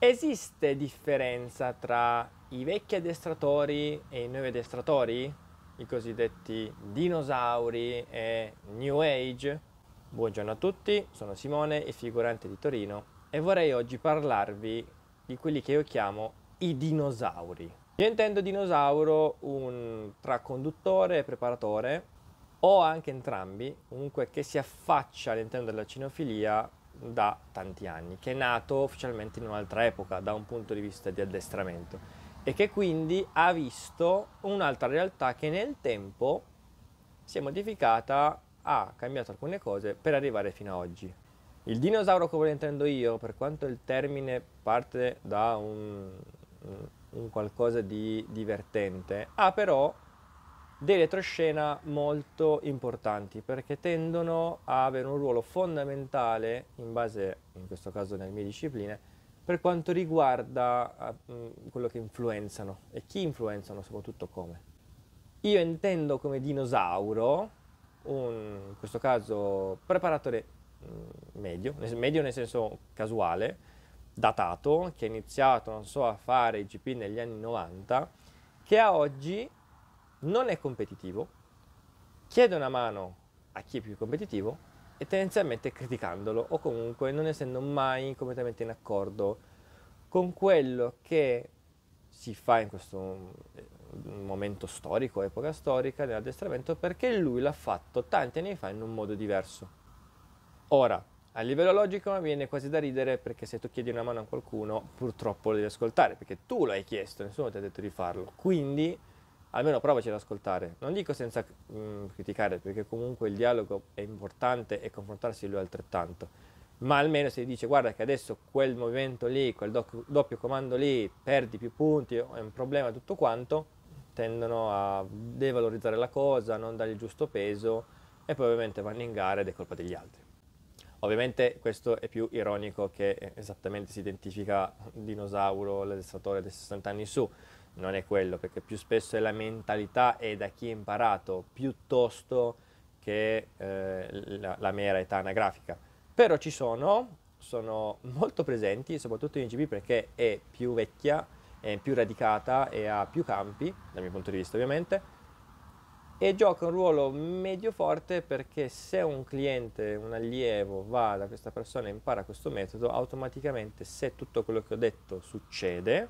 Esiste differenza tra i vecchi addestratori e i nuovi addestratori? I cosiddetti dinosauri e New Age? Buongiorno a tutti, sono Simone, il figurante di Torino e vorrei oggi parlarvi di quelli che io chiamo i dinosauri. Io intendo dinosauro un traconduttore e preparatore o anche entrambi, comunque che si affaccia all'interno della cinofilia da tanti anni, che è nato ufficialmente in un'altra epoca da un punto di vista di addestramento e che quindi ha visto un'altra realtà che nel tempo si è modificata, ha cambiato alcune cose per arrivare fino ad oggi. Il dinosauro come lo intendo io, per quanto il termine parte da un, un qualcosa di divertente, ha però dei retroscena molto importanti perché tendono a avere un ruolo fondamentale in base, in questo caso nelle mie discipline, per quanto riguarda uh, quello che influenzano e chi influenzano soprattutto come. Io intendo come dinosauro un, in questo caso, preparatore medio, medio nel senso casuale, datato, che ha iniziato, so, a fare i GP negli anni 90, che a oggi non è competitivo, chiede una mano a chi è più competitivo e tendenzialmente criticandolo o comunque non essendo mai completamente in accordo con quello che si fa in questo eh, momento storico, epoca storica dell'addestramento perché lui l'ha fatto tanti anni fa in un modo diverso. Ora, a livello logico viene quasi da ridere perché se tu chiedi una mano a qualcuno purtroppo lo devi ascoltare perché tu l'hai chiesto, nessuno ti ha detto di farlo. Quindi almeno provaci ad ascoltare. Non dico senza mh, mm, criticare, perché comunque il dialogo è importante e confrontarsi lui altrettanto. Ma almeno se dice guarda che adesso quel movimento lì, quel doc- doppio comando lì, perdi più punti, è un problema tutto quanto, tendono a devalorizzare la cosa, non dargli il giusto peso e poi ovviamente vanno in gara ed è colpa degli altri. Ovviamente questo è più ironico che eh, esattamente si identifica dinosauro, l'addestratore dei 60 anni su, non è quello, perché più spesso è la mentalità e da chi è imparato piuttosto che eh, la, la, mera età anagrafica. Però ci sono, sono molto presenti, soprattutto in IGB perché è più vecchia, è più radicata e ha più campi, dal mio punto di vista ovviamente, e gioca un ruolo medio forte perché se un cliente, un allievo va da questa persona e impara questo metodo, automaticamente se tutto quello che ho detto succede,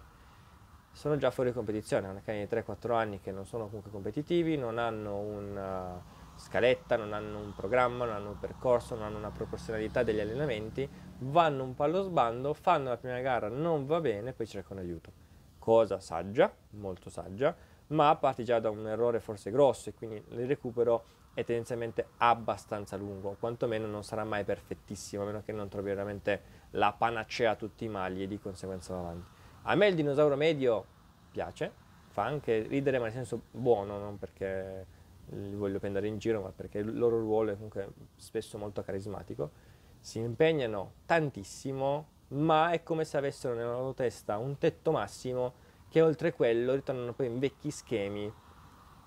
sono già fuori competizione, hanno cani di 3-4 anni che non sono comunque competitivi, non hanno una eh, scaletta, non hanno un programma, non hanno un percorso, non hanno una proporzionalità degli allenamenti, vanno un po' allo sbando, fanno la prima gara, non va bene, poi cercano aiuto. Cosa saggia, molto saggia, ma parti già da un errore forse grosso e quindi il recupero è tendenzialmente abbastanza lungo, quantomeno non sarà mai perfettissimo, a meno che non trovi veramente la panacea a tutti i mali e di conseguenza va avanti. A me il dinosauro medio piace, fa anche ridere, ma nel senso buono, non perché li voglio prendere in giro, ma perché il loro ruolo è comunque spesso molto carismatico. Si impegnano tantissimo, ma è come se avessero nella loro testa un tetto massimo che oltre quello ritornano poi in vecchi schemi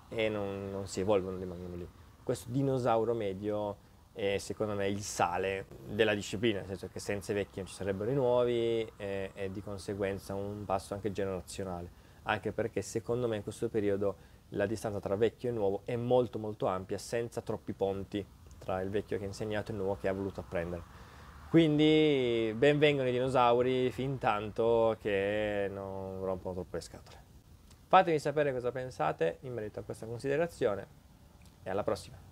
e non, non si evolvono, rimangono lì. Questo dinosauro medio è secondo me il sale della disciplina, nel senso che senza i vecchi non ci sarebbero i nuovi e, e di conseguenza un passo anche generazionale, anche perché secondo me in questo periodo la distanza tra vecchio e nuovo è molto molto ampia senza troppi ponti tra il vecchio che ha insegnato e il nuovo che ha voluto apprendere. Quindi benvengono i dinosauri fin tanto che non rompono troppo le scatole. Fatemi sapere cosa pensate in merito a questa considerazione e alla prossima.